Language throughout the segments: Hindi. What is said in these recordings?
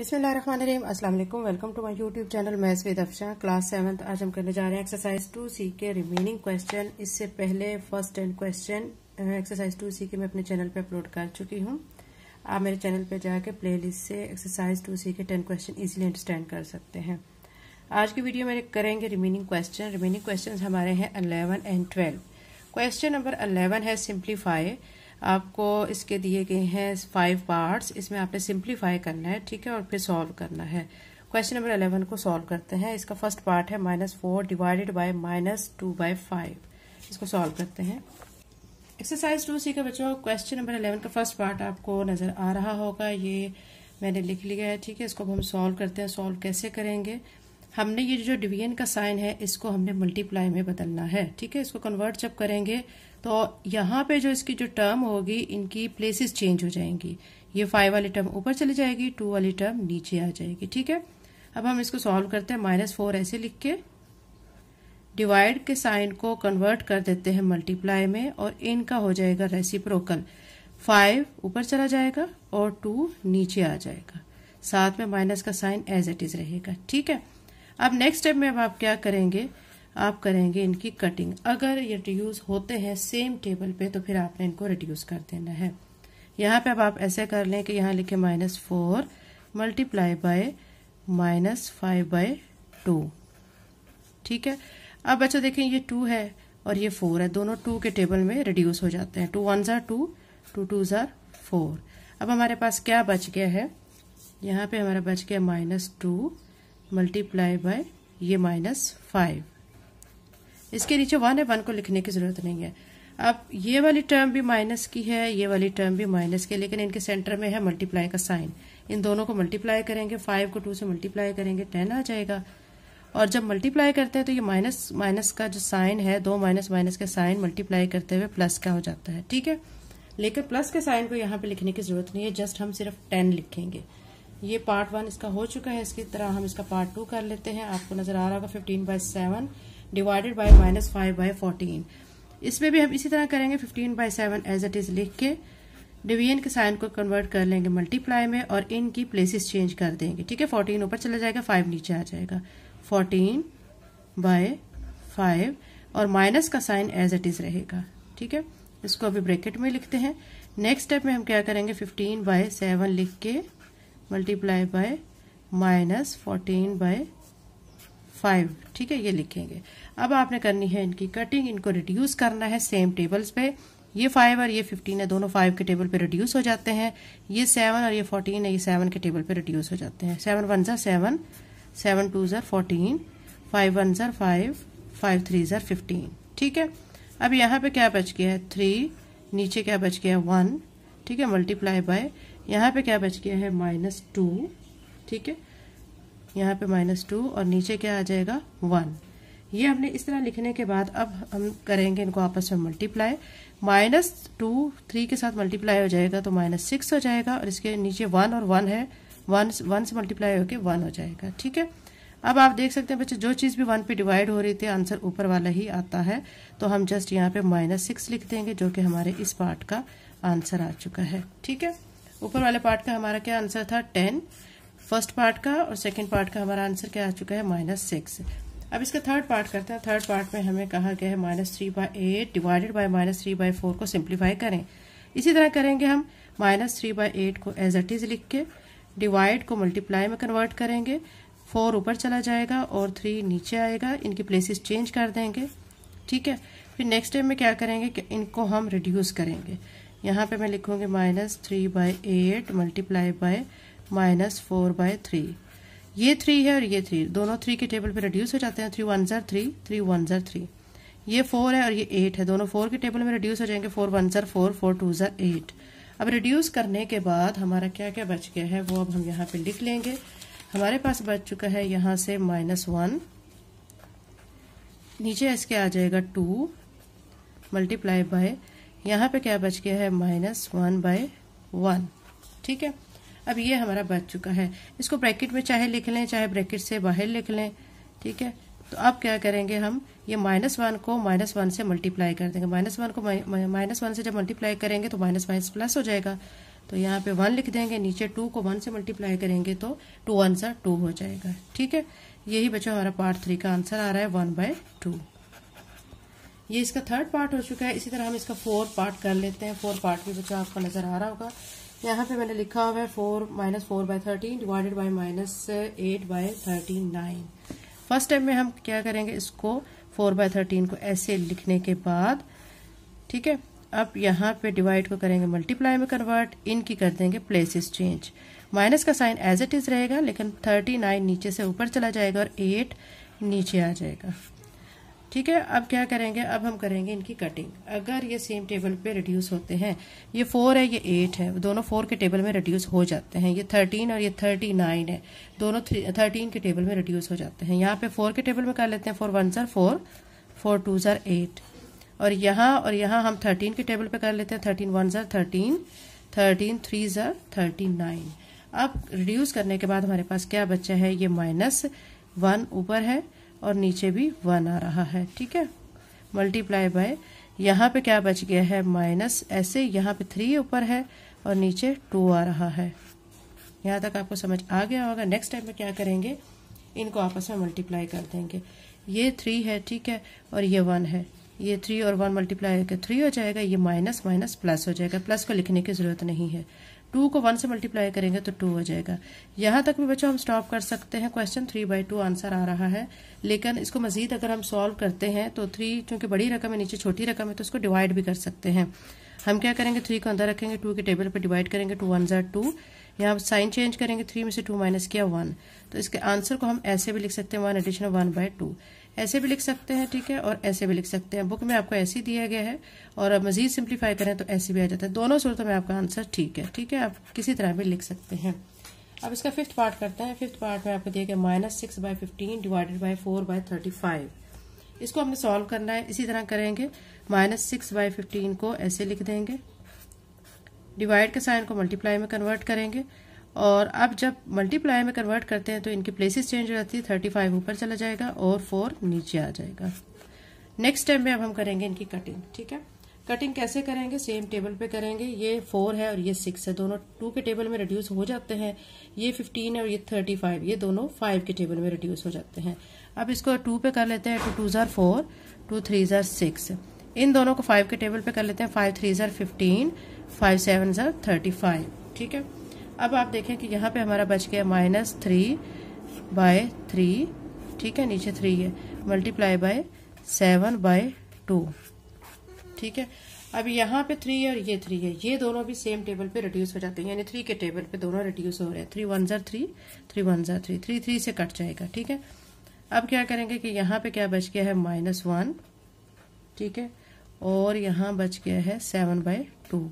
बिसमीम अस्सलाम वालेकुम welcome to my YouTube channel maths with Afsha class seventh आज हम करने जा रहे हैं एक्सरसाइज टू सी के रिमेनिंग क्वेश्चन इससे पहले first ten question exercise two C के मैं अपने चैनल पे अपलोड कर चुकी हूँ आप मेरे चैनल पे प्ले लिस्ट से एक्सरसाइज टू सी के टेन क्वेश्चन ईजिली अंडरस्टैंड कर सकते हैं आज की वीडियो में करेंगे रिमेनिंग क्वेश्चन रिमेनिंग क्वेश्चन हमारे हैं eleven and twelve question number eleven है सिंप्लीफाई आपको इसके दिए गए हैं फाइव पार्ट्स इसमें आपने सिंप्लीफाई करना है ठीक है और फिर सॉल्व करना है क्वेश्चन नंबर अलेवन को सॉल्व करते हैं इसका फर्स्ट पार्ट है minus four divided by minus two by five इसको सॉल्व करते हैं एक्सरसाइज टू सी का बच्चों क्वेश्चन नंबर अलेवन का फर्स्ट पार्ट आपको नज़र आ रहा होगा ये मैंने लिख लिया है ठीक है इसको हम सॉल्व करते हैं सॉल्व कैसे करेंगे हमने ये जो डिवीजन का साइन है इसको हमने मल्टीप्लाई में बदलना है ठीक है इसको कन्वर्ट जब करेंगे तो यहां पे जो इसकी जो टर्म होगी इनकी प्लेसेस चेंज हो जाएंगी ये फाइव वाली टर्म ऊपर चली जाएगी टू वाली टर्म नीचे आ जाएगी ठीक है अब हम इसको सॉल्व करते हैं माइनस फोर ऐसे लिख के डिवाइड के साइन को कन्वर्ट कर देते हैं मल्टीप्लाई में और इनका हो जाएगा रेसिप्रोकल फाइव ऊपर चला जाएगा और टू नीचे आ जाएगा साथ में माइनस का साइन एज इट इज रहेगा ठीक है अब नेक्स्ट स्टेप में अब आप क्या करेंगे आप करेंगे इनकी कटिंग अगर ये रिड्यूस होते हैं सेम टेबल पे तो फिर आपने इनको रिड्यूस कर देना है यहाँ पे अब आप ऐसे कर लें कि यहाँ लिखे minus four multiply by minus five by two ठीक है अब अच्छा देखें ये टू है और ये फोर है दोनों टू के टेबल में रिड्यूस हो जाते हैं टू वन ज़ार टू टू टू ज़ार फोर अब हमारे पास क्या बच गया है यहाँ पे हमारा बच गया माइनस टू मल्टीप्लाई बाय ये माइनस फाइव इसके नीचे वन है वन को लिखने की जरूरत नहीं है अब ये वाली टर्म भी माइनस की है ये वाली टर्म भी माइनस की है लेकिन इनके सेंटर में है मल्टीप्लाई का साइन इन दोनों को मल्टीप्लाई करेंगे फाइव को टू से मल्टीप्लाई करेंगे टेन आ जाएगा और जब मल्टीप्लाई करते हैं तो ये माइनस माइनस का जो साइन है दो माइनस माइनस का साइन मल्टीप्लाई करते हुए प्लस का हो जाता है ठीक है लेकिन प्लस के साइन को यहाँ पे लिखने की जरूरत नहीं है जस्ट हम सिर्फ टेन लिखेंगे ये पार्ट वन इसका हो चुका है इसकी तरह हम इसका पार्ट टू कर लेते हैं आपको नजर आ रहा होगा fifteen by seven divided by minus five by fourteen इसमें भी हम इसी तरह करेंगे fifteen by seven as it is लिख के डिवीजन के साइन को कन्वर्ट कर लेंगे मल्टीप्लाई में और इनकी प्लेसेस चेंज कर देंगे ठीक है फोर्टीन ऊपर चला जाएगा फाइव नीचे आ जाएगा फोर्टीन बाय फाइव और माइनस का साइन एज इट इज़ रहेगा ठीक है इसको अभी ब्रैकेट में लिखते हैं नेक्स्ट स्टेप में हम क्या करेंगे फिफ्टीन बाय सेवन लिख के multiply by minus fourteen by five ठीक है ये लिखेंगे अब आपने करनी है इनकी कटिंग इनको रिड्यूस करना है सेम टेबल्स पे ये फाइव और ये फिफ्टीन है दोनों फाइव के टेबल पे रिड्यूस हो जाते हैं ये सेवन और ये फोर्टीन है ये सेवन के टेबल पे रिड्यूस हो जाते हैं सेवन वन ज़र सेवन सेवन टू ज़र फोर्टीन फाइव वन ज़र फाइव फाइव थ्री ज़र फिफ्टीन ठीक है अब यहाँ पे क्या बच गया है थ्री नीचे क्या बच गया है वन ठीक है मल्टीप्लाई बाय यहाँ पे क्या बच गया है माइनस टू ठीक है यहाँ पे माइनस टू और नीचे क्या आ जाएगा वन ये हमने इस तरह लिखने के बाद अब हम करेंगे इनको आपस में मल्टीप्लाई माइनस टू थ्री के साथ मल्टीप्लाई हो जाएगा तो माइनस सिक्स हो जाएगा और इसके नीचे वन और वन है वन वन से मल्टीप्लाई होकर वन हो जाएगा ठीक है अब आप देख सकते हैं बच्चे जो चीज़ भी वन पे डिवाइड हो रही थी आंसर ऊपर वाला ही आता है तो हम जस्ट यहाँ पे माइनस सिक्स लिख देंगे जो कि हमारे इस पार्ट का आंसर आ चुका है ठीक है ऊपर वाले पार्ट का हमारा क्या आंसर था टेन फर्स्ट पार्ट का और सेकेंड पार्ट का हमारा आंसर क्या आ चुका है माइनस सिक्स अब इसका थर्ड पार्ट करते हैं थर्ड पार्ट में हमें कहा गया है minus three by eight divided by minus three by four को सिंप्लीफाई करें इसी तरह करेंगे हम माइनस थ्री बाई एट को एज एट इज लिख के डिवाइड को मल्टीप्लाई में कन्वर्ट करेंगे फोर ऊपर चला जाएगा और थ्री नीचे आएगा इनकी प्लेसेस चेंज कर देंगे ठीक है फिर नेक्स्ट टाइम में क्या करेंगे कि इनको हम रिड्यूस करेंगे यहाँ पे मैं लिखूंगी minus three by eight multiply by minus four by three ये थ्री है और ये थ्री दोनों थ्री के टेबल पे रिड्यूस हो जाते हैं थ्री वन ज़र थ्री थ्री वन ज़र थ्री ये फोर है और ये एट है दोनों फोर के टेबल में रिड्यूस हो जाएंगे फोर वन ज़र फोर फोर टू ज़र एट अब रिड्यूस करने के बाद हमारा क्या क्या बच गया है वो अब हम यहाँ पे लिख लेंगे हमारे पास बच चुका है यहाँ से माइनस वन नीचे इसके आ जाएगा टू मल्टीप्लाई बाय यहाँ पे क्या बच गया है माइनस वन बाय वन ठीक है अब ये हमारा बच चुका है इसको ब्रैकेट में चाहे लिख लें चाहे ब्रैकेट से बाहर लिख लें ठीक है तो अब क्या करेंगे हम ये माइनस वन को माइनस वन से मल्टीप्लाई कर देंगे माइनस वन को माइनस वन से जब मल्टीप्लाई करेंगे तो माइनस माइनस प्लस हो जाएगा तो यहाँ पे वन लिख देंगे नीचे टू को वन से मल्टीप्लाई करेंगे तो टू वन सा टू हो जाएगा ठीक है यही बच्चों हमारा पार्ट थ्री का आंसर आ रहा है वन बाय टू ये इसका थर्ड पार्ट हो चुका है इसी तरह हम इसका फोर्थ पार्ट कर लेते हैं फोर्थ पार्ट भी बच्चों आपको नजर आ रहा होगा यहाँ पे मैंने लिखा हुआ है four minus four by thirteen divided by minus eight by thirty nine first time में हम क्या करेंगे इसको फोर बाय थर्टीन को ऐसे लिखने के बाद ठीक है अब यहाँ पे डिवाइड को करेंगे मल्टीप्लाई में कन्वर्ट इनकी कर देंगे प्लेसेस चेंज माइनस का साइन एज इट इज रहेगा लेकिन थर्टी नाइन नीचे से ऊपर चला जाएगा और एट नीचे आ जाएगा ठीक है अब क्या करेंगे अब हम करेंगे इनकी कटिंग अगर ये सेम टेबल पे रिड्यूस होते हैं ये फोर है ये एट है दोनों फोर के टेबल में रिड्यूस हो जाते हैं ये थर्टीन और ये थर्टी नाइन है दोनों थर्टीन के टेबल में रिड्यूस हो जाते हैं यहाँ पे फोर के टेबल में कर लेते हैं फोर वन सर फोर फोर टू सर एट और यहाँ और यहाँ हम थर्टीन के टेबल पे कर लेते हैं थर्टीन वन सर थर्टीन थर्टीन थ्री सर थर्टी नाइन अब रिड्यूस करने के बाद हमारे पास क्या बच्चा है ये माइनस वन ऊपर है और नीचे भी वन आ रहा है ठीक है मल्टीप्लाई बाय यहाँ पे क्या बच गया है माइनस ऐसे यहाँ पे थ्री ऊपर है और नीचे टू आ रहा है यहाँ तक आपको समझ आ गया होगा नेक्स्ट टाइम में क्या करेंगे इनको आपस में मल्टीप्लाई कर देंगे ये थ्री है ठीक है और ये वन है ये थ्री और वन मल्टीप्लाई करके थ्री हो जाएगा ये माइनस माइनस प्लस हो जाएगा प्लस को लिखने की जरूरत नहीं है टू को वन से मल्टीप्लाई करेंगे तो टू हो जाएगा यहां तक भी बच्चों हम स्टॉप कर सकते हैं question three by two answer आ रहा है लेकिन इसको मजीद अगर हम सॉल्व करते हैं तो थ्री क्योंकि बड़ी रकम है नीचे छोटी रकम है तो उसको डिवाइड भी कर सकते हैं हम क्या करेंगे थ्री को अंदर रखेंगे टू के टेबल पर डिवाइड करेंगे टू वन जार टू यहाँ साइन चेंज करेंगे थ्री में से टू माइनस किया वन तो इसके आंसर को हम ऐसे भी लिख सकते हैं one addition one by two ऐसे भी लिख सकते हैं ठीक है और ऐसे भी लिख सकते हैं बुक में आपको ऐसे ही दिया गया है और मजीद सिंप्लीफाई करें तो ऐसे भी आ जाता है दोनों सूरतों में आपका आंसर ठीक है ठीक है आप किसी तरह भी लिख सकते हैं अब इसका फिफ्थ पार्ट करते हैं फिफ्थ पार्ट में आपको दिया गया minus six by fifteen divided by four by thirty five इसको हमने सॉल्व करना है इसी तरह करेंगे माइनस सिक्स बाय फिफ्टीन को ऐसे लिख देंगे डिवाइड के साइन को मल्टीप्लाई में कन्वर्ट करेंगे और अब जब मल्टीप्लाई में कन्वर्ट करते हैं तो इनकी प्लेसेस चेंज हो जाती है थर्टी फाइव ऊपर चला जाएगा और फोर नीचे आ जाएगा नेक्स्ट टाइम में अब हम करेंगे इनकी कटिंग ठीक है कटिंग कैसे करेंगे सेम टेबल पे करेंगे ये फोर है और ये सिक्स है दोनों टू के टेबल में रिड्यूस हो जाते हैं ये फिफ्टीन है और ये थर्टी फाइव ये दोनों फाइव के टेबल में रिड्यूस हो जाते हैं अब इसको टू पे कर लेते हैं टू टू ज़ार फोर टू थ्री ज़ार सिक्स इन दोनों को फाइव के टेबल पे कर लेते हैं फाइव थ्री ज़ार फिफ्टीन फाइव सेवन ज़ार थर्टी फाइव ठीक है अब आप देखें कि यहाँ पे हमारा बच गया माइनस थ्री बाय थ्री ठीक है नीचे थ्री है multiply by seven by two ठीक है अब यहाँ पे थ्री है और ये थ्री है ये दोनों भी सेम टेबल पे रिड्यूस हो जाते हैं यानी थ्री के टेबल पे दोनों रिड्यूस हो रहे हैं थ्री वन जार थ्री थ्री वन जार थ्री थ्री थ्री से कट जाएगा ठीक है अब क्या करेंगे कि यहाँ पे क्या बच गया है माइनस वन ठीक है और यहाँ बच गया है सेवन बाय टू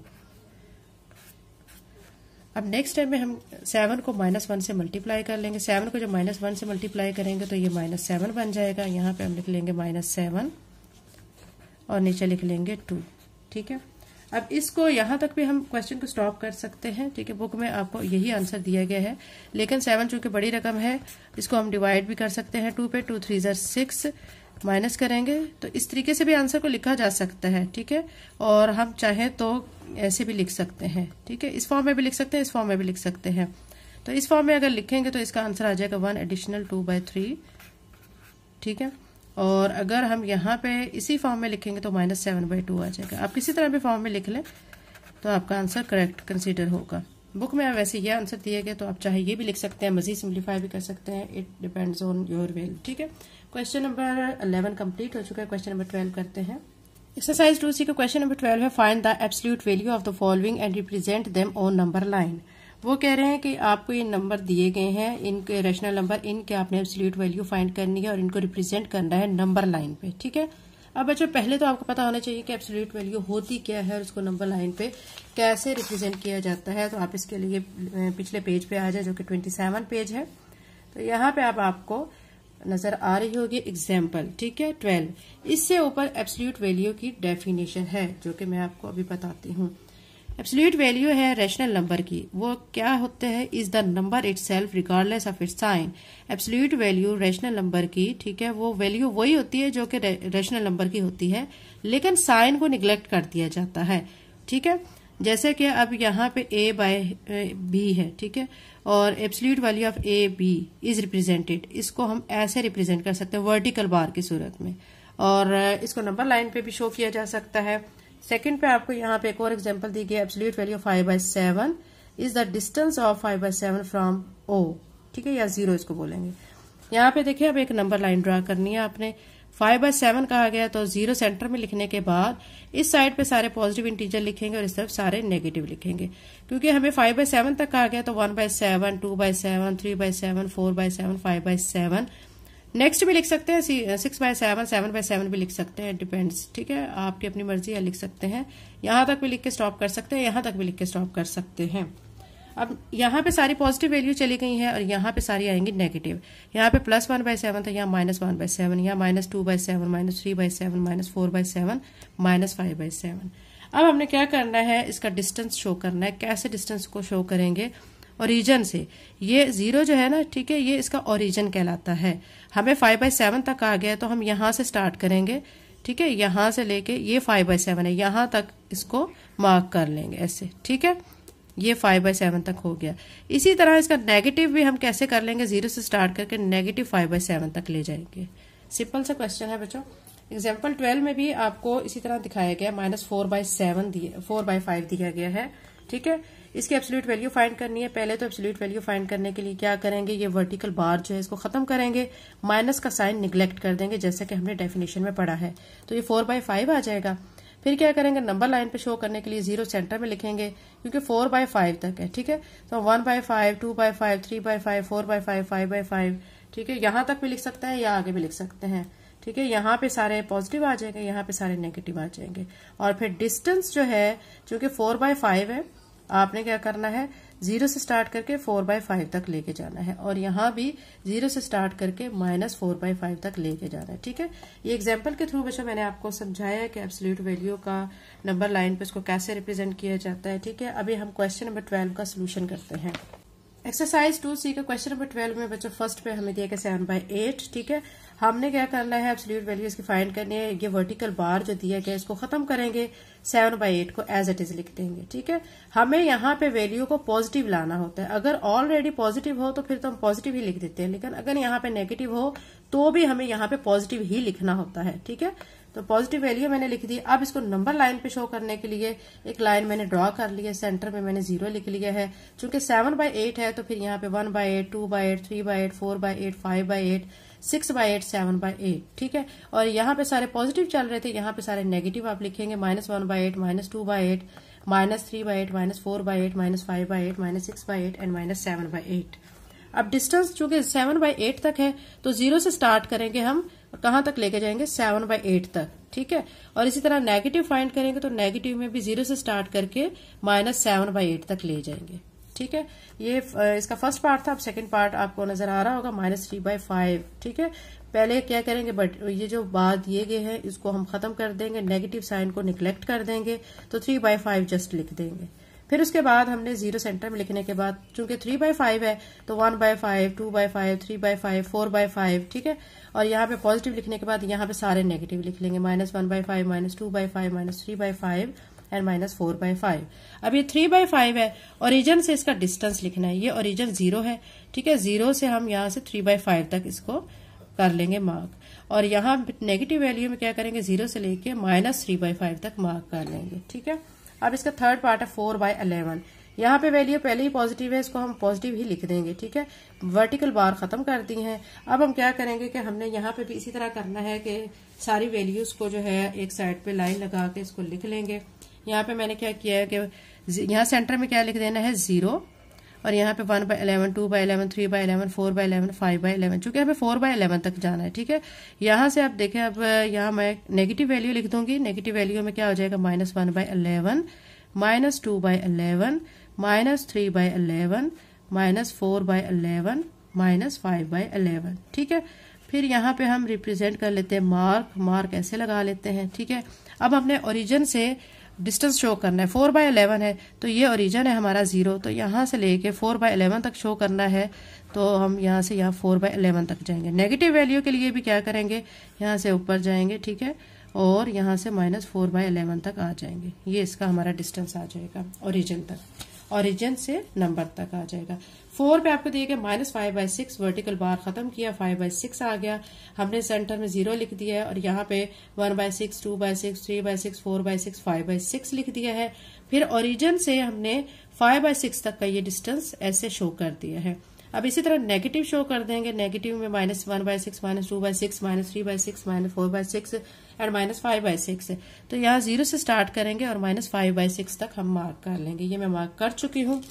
अब नेक्स्ट टाइम में हम सेवन को माइनस वन से मल्टीप्लाई कर लेंगे सेवन को जब माइनस वन से मल्टीप्लाई करेंगे तो ये माइनस सेवन बन जाएगा यहाँ पे हम लिख लेंगे माइनस सेवन और नीचे लिख लेंगे टू ठीक है अब इसको यहाँ तक भी हम क्वेश्चन को स्टॉप कर सकते हैं ठीक है बुक में आपको यही आंसर दिया गया है लेकिन सेवन चूंकि बड़ी रकम है इसको हम डिवाइड भी कर सकते हैं टू पे टू थ्री जर सिक्स माइनस करेंगे तो इस तरीके से भी आंसर को लिखा जा सकता है ठीक है और हम चाहें तो ऐसे भी लिख सकते हैं ठीक है इस फॉर्म में भी लिख सकते हैं इस फॉर्म में भी लिख सकते हैं तो इस फॉर्म में अगर लिखेंगे तो इसका आंसर आ जाएगा one additional two by three ठीक है और अगर हम यहाँ पे इसी फॉर्म में लिखेंगे तो माइनस सेवन बाई टू आ जाएगा आप किसी तरह भी फॉर्म में लिख लें तो आपका आंसर करेक्ट कंसिडर होगा बुक में वैसे ये आंसर दिए गए तो आप चाहे ये भी लिख सकते हैं मजीद सिंप्लीफाई भी कर सकते हैं it depends on your will ठीक है क्वेश्चन नंबर अलेवन कंप्लीट हो चुका है क्वेश्चन नंबर ट्वेल्व करते हैं एक्सरसाइज टू सी का क्वेश्चन नंबर ट्वेल्व है find the absolute value of the following and represent them on number line वो कह रहे हैं कि आपको ये नंबर दिए गए हैं इनके रेशनल नंबर इनके आपने एब्सोल्यूट वैल्यू फाइंड करनी है और इनको रिप्रेजेंट करना है नंबर लाइन पे ठीक है अब बच्चों अच्छा, पहले तो आपको पता होना चाहिए कि एब्सोल्यूट वैल्यू होती क्या है और उसको नंबर लाइन पे कैसे रिप्रेजेंट किया जाता है तो आप इसके लिए पिछले पेज पे आ जाए जो कि ट्वेंटी सेवन पेज है तो यहाँ पे आप आपको नजर आ रही होगी एग्जाम्पल ठीक है ट्वेल्व इससे ऊपर एब्सोल्यूट वैल्यू की डेफिनेशन है जो कि मैं आपको अभी बताती हूँ एब्सोल्यूट वैल्यू है रैशनल नंबर की वो क्या होते हैं is the number itself regardless of it sign absolute value rational number की ठीक है वो वैल्यू वही होती है जो कि रैशनल नंबर की होती है लेकिन साइन को निग्लेक्ट कर दिया जाता है ठीक है जैसे कि अब यहाँ पे ए बाय बी है ठीक है और absolute value of A B is represented इसको हम ऐसे रिप्रेजेंट कर सकते हैं वर्टिकल बार की सूरत में और इसको नंबर लाइन पे भी शो किया जा सकता है सेकेंड पे आपको यहाँ पे एक और एग्जाम्पल दी गई absolute value five by seven is the distance of five by seven from O ठीक है या जीरो इसको बोलेंगे यहाँ पे देखिए अब एक नंबर लाइन ड्रा करनी है आपने फाइव बाय सेवन कहा गया तो जीरो सेंटर में लिखने के बाद इस साइड पे सारे पॉजिटिव इंटीजर लिखेंगे और इस तरफ सारे नेगेटिव लिखेंगे क्योंकि हमें फाइव बाय सेवन तक कहा गया तो one by seven two by seven three by seven four by seven five by seven next भी लिख सकते हैं six by seven seven by seven भी लिख सकते हैं डिपेंड्स ठीक है आपकी अपनी मर्जी है लिख सकते हैं यहां तक भी लिख के स्टॉप कर सकते हैं यहां तक भी लिख के स्टॉप कर सकते हैं अब यहाँ पे सारी पॉजिटिव वैल्यू चली गई है और यहाँ पे सारी आएंगी नेगेटिव यहाँ पे प्लस वन बाय सेवन था यहाँ माइनस वन बाय सेवन यहाँ minus two by seven minus three by seven minus four by seven minus five by seven अब हमने क्या करना है इसका डिस्टेंस शो करना है कैसे डिस्टेंस को शो करेंगे ओरिजन से ये ज़ीरो जो है ना ठीक है ये इसका ओरिजन कहलाता है हमें फाइव बाई सेवन तक आ गया है तो हम यहां से स्टार्ट करेंगे ठीक है यहां से लेके ये फाइव बाई सेवन है यहां तक इसको मार्क कर लेंगे ऐसे ठीक है ये फाइव बाई सेवन तक हो गया इसी तरह इसका नेगेटिव भी हम कैसे कर लेंगे जीरो से स्टार्ट करके नेगेटिव फाइव बाई सेवन तक ले जाएंगे सिंपल सा क्वेश्चन है बच्चों एग्जाम्पल ट्वेल्व में भी आपको इसी तरह दिखाया गया माइनस फोर बाय सेवन दिया फोर बाय फाइव दिया गया है ठीक है इसकी एब्सोल्यूट वैल्यू फाइंड करनी है पहले तो एब्सोल्यूट वैल्यू फाइंड करने के लिए क्या करेंगे ये वर्टिकल बार जो है इसको खत्म करेंगे माइनस का साइन निगलेक्ट कर देंगे जैसे कि हमने डेफिनेशन में पढ़ा है तो ये फोर बाय फाइव आ जाएगा फिर क्या करेंगे नंबर लाइन पे शो करने के लिए जीरो सेंटर में लिखेंगे क्योंकि फोर बाय फाइव तक है ठीक है तो one by five two by five three by five four by five five by five ठीक है यहां तक भी लिख सकते हैं या आगे भी लिख सकते हैं ठीक है यहाँ पे सारे पॉजिटिव आ जाएंगे यहाँ पे सारे नेगेटिव आ जाएंगे और फिर डिस्टेंस जो है जो कि फोर बाय फाइव है आपने क्या करना है जीरो से स्टार्ट करके फोर बाय फाइव तक लेके जाना है और यहां भी जीरो से स्टार्ट करके माइनस फोर बाय फाइव तक लेके जाना है ठीक है ये एग्जाम्पल के थ्रू बच्चों मैंने आपको समझाया है कि एब्सोल्यूट वैल्यू का नंबर लाइन पे इसको कैसे रिप्रेजेंट किया जाता है ठीक है अभी हम क्वेश्चन नंबर ट्वेल्व का सोल्यूशन करते हैं एक्सरसाइज टू सी का क्वेश्चन नंबर ट्वेल्व में बच्चों फर्स्ट पे हमें दिया गया सेवन बाई एट ठीक है हमने क्या करना है एब्सोल्यूट वैल्यू इसकी फाइंड करनी है ये वर्टिकल बार जो दिया गया इसको खत्म करेंगे सेवन बाई एट को एज इट इज लिख देंगे ठीक है हमें यहाँ पे वैल्यू को पॉजिटिव लाना होता है अगर ऑलरेडी पॉजिटिव हो तो फिर तो हम पॉजिटिव ही लिख देते हैं लेकिन अगर यहाँ पे नेगेटिव हो तो भी हमें यहाँ पे पॉजिटिव ही लिखना होता है ठीक है तो पॉजिटिव वैल्यू मैंने लिख दी अब इसको नंबर लाइन पे शो करने के लिए एक लाइन मैंने ड्रॉ कर ली है सेंटर में मैंने जीरो लिख लिया है चूंकि सेवन बाय एट है तो फिर यहाँ पे one by eight two by eight three by eight four by eight five by eight six by eight seven by eight ठीक है और यहाँ पे सारे पॉजिटिव चल रहे थे यहाँ पे सारे नेगेटिव आप लिखेंगे minus one by eight minus two by eight minus three by eight minus four by eight minus five by eight minus six by eight and minus seven by eight अब डिस्टेंस चूंकि सेवन बाय एट तक है तो जीरो से स्टार्ट करेंगे हम और कहां तक लेके जाएंगे सेवन बाय एट तक ठीक है और इसी तरह नेगेटिव फाइंड करेंगे तो नेगेटिव में भी जीरो से स्टार्ट करके माइनस सेवन बाई एट तक ले जाएंगे ठीक है ये इसका फर्स्ट पार्ट था अब सेकंड पार्ट आपको नजर आ रहा होगा माइनस थ्री बाय फाइव ठीक है पहले क्या करेंगे बट ये जो बाद दिए गए हैं इसको हम खत्म कर देंगे नेगेटिव साइन को निग्लेक्ट कर देंगे तो थ्री बाय फाइव जस्ट लिख देंगे फिर उसके बाद हमने जीरो सेंटर में लिखने के बाद चूंकि थ्री बाय फाइव है तो one by five two by five three by five four by five ठीक है और यहाँ पे पॉजिटिव लिखने के बाद यहाँ पे सारे नेगेटिव लिख लेंगे minus one by five minus two by five minus three by five and minus four by five अब ये थ्री बाय फाइव है ओरिजन से इसका डिस्टेंस लिखना है ये ओरिजन जीरो है ठीक है जीरो से हम यहाँ से थ्री बाय फाइव तक इसको कर लेंगे मार्क और यहाँ नेगेटिव वैल्यू में क्या करेंगे जीरो से लेके माइनस थ्री बाय फाइव तक मार्क कर लेंगे ठीक है अब इसका थर्ड पार्ट है फोर बाय अलेवन यहाँ पे वैल्यू पहले ही पॉजिटिव है इसको हम पॉजिटिव ही लिख देंगे ठीक है वर्टिकल बार खत्म कर दी है अब हम क्या करेंगे कि हमने यहाँ पे भी इसी तरह करना है कि सारी वैल्यूज को जो है एक साइड पे लाइन लगा के इसको लिख लेंगे यहाँ पे मैंने क्या किया है कि यहाँ सेंटर में क्या लिख देना है जीरो और यहाँ पे one by eleven two by eleven three by eleven four by eleven five by eleven चूँकि हमें फोर बाई एलेवन तक जाना है ठीक है यहाँ से आप देखें अब यहाँ मैं नेगेटिव वैल्यू लिख दूंगी नेगेटिव वैल्यू में क्या हो जाएगा minus one by eleven minus two by eleven minus three by eleven minus four by eleven minus five by eleven ठीक है फिर यहाँ पे हम रिप्रेजेंट कर लेते हैं मार्क मार्क ऐसे लगा लेते हैं ठीक है अब हमने ओरिजिन से डिस्टेंस शो करना है फोर बाय अलेवन है तो ये ओरिजन है हमारा ज़ीरो तो यहाँ से लेके फोर बाय अलेवन तक शो करना है तो हम यहाँ से यहाँ फोर बाय अलेवन तक जाएंगे नेगेटिव वैल्यू के लिए भी क्या करेंगे यहाँ से ऊपर जाएंगे ठीक है और यहाँ से माइनस फोर बाय अलेवन तक आ जाएंगे ये इसका हमारा डिस्टेंस आ जाएगा ओरिजन तक ओरिजिन से नंबर तक आ जाएगा फोर पे आपको दिया minus five by six vertical bar खत्म किया फाइव बाई सिक्स आ गया हमने सेंटर में जीरो लिख दिया है और यहाँ पे one by six two by six three by six four by six five by six लिख दिया है फिर ओरिजिन से हमने फाइव बाय सिक्स तक का ये डिस्टेंस ऐसे शो कर दिया है अब इसी तरह नेगेटिव शो कर देंगे नेगेटिव में minus one by six minus two by six minus three by six minus four by six and minus five by six है तो यहाँ जीरो से स्टार्ट करेंगे और माइनस फाइव बाई सिक्स तक हम मार्क कर लेंगे ये मैं मार्क कर चुकी हूँ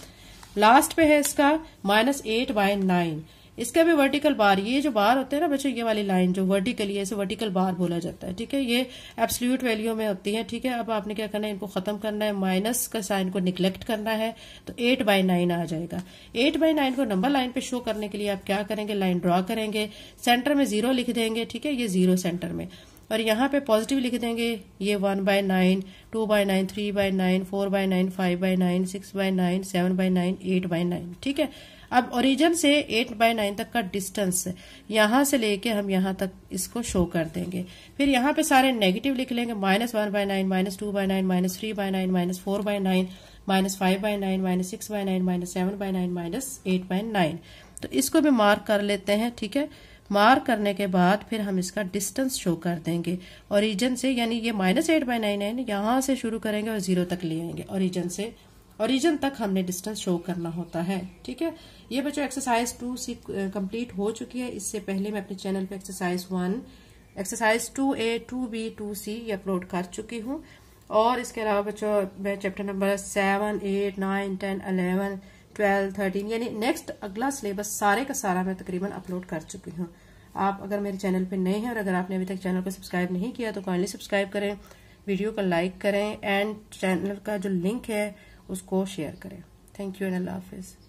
लास्ट पे है इसका माइनस एट बाय नाइन इसका भी वर्टिकल बार ये जो बार होते हैं ना बच्चों ये वाली लाइन जो वर्टिकल ये इसे वर्टिकल बार बोला जाता है ठीक है ये एब्सोल्यूट वैल्यू में होती है ठीक है अब आपने क्या करना है इनको खत्म करना है माइनस का साइन को निगलेक्ट करना है तो एट बाय नाइन आ जाएगा एट बाय नाइन को नंबर लाइन पे शो करने के लिए आप क्या करेंगे लाइन ड्रॉ करेंगे सेंटर में जीरो लिख देंगे ठीक है ये जीरो सेंटर में और यहाँ पे पॉजिटिव लिख देंगे ये one by nine two by nine three by nine four by nine five by nine six by nine seven by nine eight by nine ठीक है अब ओरिजिन से एट बाय नाइन तक का डिस्टेंस यहां से लेके हम यहां तक इसको शो कर देंगे फिर यहां पे सारे नेगेटिव लिख लेंगे minus one by nine minus two by nine minus three by nine minus four by nine minus five by nine minus six by nine minus seven by nine minus eight by nine तो इसको भी मार्क कर लेते हैं ठीक है मार्क करने के बाद फिर हम इसका डिस्टेंस शो कर देंगे ओरिजन से यानी ये minus eight by nine nine यहाँ से शुरू करेंगे और जीरो तक ले आएंगे ओरिजन से ओरिजन तक हमने डिस्टेंस शो करना होता है ठीक है ये बच्चों एक्सरसाइज टू सी कंप्लीट हो चुकी है इससे पहले मैं अपने चैनल पे exercise one exercise two A two B two C ये अपलोड कर चुकी हूँ और इसके अलावा बच्चों मैं chapter number seven eight nine ten eleven twelve thirteen यानी नेक्स्ट अगला सिलेबस सारे का सारा मैं तकरीबन अपलोड कर चुकी हूँ आप अगर मेरे चैनल पर नए हैं और अगर आपने अभी तक चैनल को सब्सक्राइब नहीं किया तो काइंडली सब्सक्राइब करें वीडियो को लाइक करें एंड चैनल का जो लिंक है उसको शेयर करें थैंक यू एंड अल्लाह हाफिज़